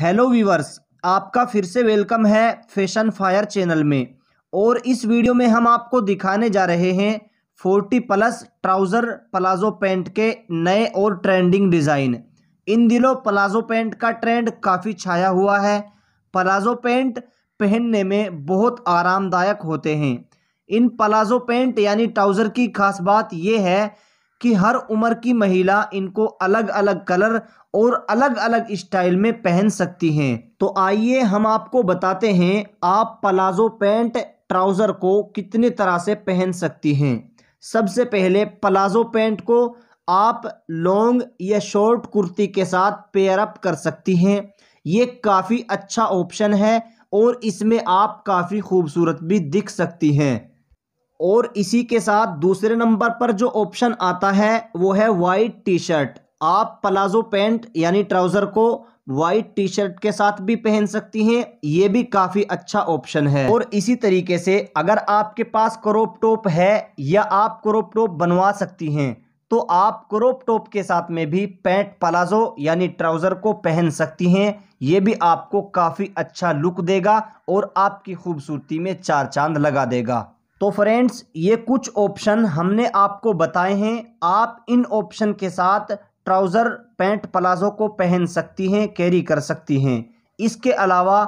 hello viewers आपका फिर से वेलकम है फैशन फायर चैनल में और इस वीडियो में हम आपको दिखाने जा रहे हैं 40 प्लस ट्राउज़र प्लाजो पैंट के नए और ट्रेंडिंग डिज़ाइन इन दिनों प्लाजो पैंट का ट्रेंड काफ़ी छाया हुआ है प्लाजो पैंट पहनने में बहुत आरामदायक होते हैं इन प्लाजो पैंट यानी ट्राउज़र की खास बात यह है कि हर उम्र की महिला इनको अलग अलग कलर और अलग अलग स्टाइल में पहन सकती हैं तो आइए हम आपको बताते हैं आप प्लाजो पैंट ट्राउज़र को कितने तरह से पहन सकती हैं सबसे पहले प्लाजो पैंट को आप लॉन्ग या शॉर्ट कुर्ती के साथ पेयरअप कर सकती हैं ये काफ़ी अच्छा ऑप्शन है और इसमें आप काफ़ी खूबसूरत भी दिख सकती हैं और इसी के साथ दूसरे नंबर पर जो ऑप्शन आता है वो है वाइट टी शर्ट आप प्लाजो पैंट यानी ट्राउज़र को वाइट टी शर्ट के साथ भी पहन सकती हैं ये भी काफ़ी अच्छा ऑप्शन है और इसी तरीके से अगर आपके पास क्रोप टॉप है या आप क्रोप टॉप बनवा सकती हैं तो आप क्रोप टॉप के साथ में भी पैंट प्लाजो यानी ट्राउज़र को पहन सकती हैं ये भी आपको काफ़ी अच्छा लुक देगा और आपकी खूबसूरती में चार चांद लगा देगा तो फ्रेंड्स ये कुछ ऑप्शन हमने आपको बताए हैं आप इन ऑप्शन के साथ ट्राउज़र पैंट प्लाजो को पहन सकती हैं कैरी कर सकती हैं इसके अलावा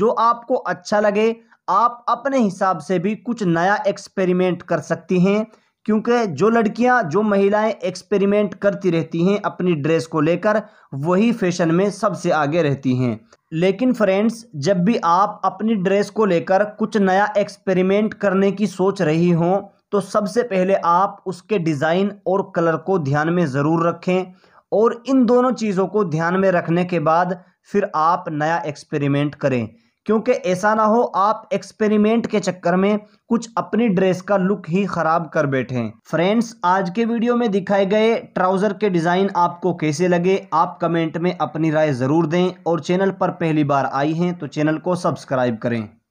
जो आपको अच्छा लगे आप अपने हिसाब से भी कुछ नया एक्सपेरिमेंट कर सकती हैं क्योंकि जो लड़कियां जो महिलाएं एक्सपेरिमेंट करती रहती हैं अपनी ड्रेस को लेकर वही फैशन में सबसे आगे रहती हैं लेकिन फ्रेंड्स जब भी आप अपनी ड्रेस को लेकर कुछ नया एक्सपेरिमेंट करने की सोच रही हों तो सबसे पहले आप उसके डिज़ाइन और कलर को ध्यान में ज़रूर रखें और इन दोनों चीज़ों को ध्यान में रखने के बाद फिर आप नया एक्सपेरिमेंट करें क्योंकि ऐसा ना हो आप एक्सपेरिमेंट के चक्कर में कुछ अपनी ड्रेस का लुक ही ख़राब कर बैठें फ्रेंड्स आज के वीडियो में दिखाए गए ट्राउज़र के डिज़ाइन आपको कैसे लगे आप कमेंट में अपनी राय ज़रूर दें और चैनल पर पहली बार आई हैं तो चैनल को सब्सक्राइब करें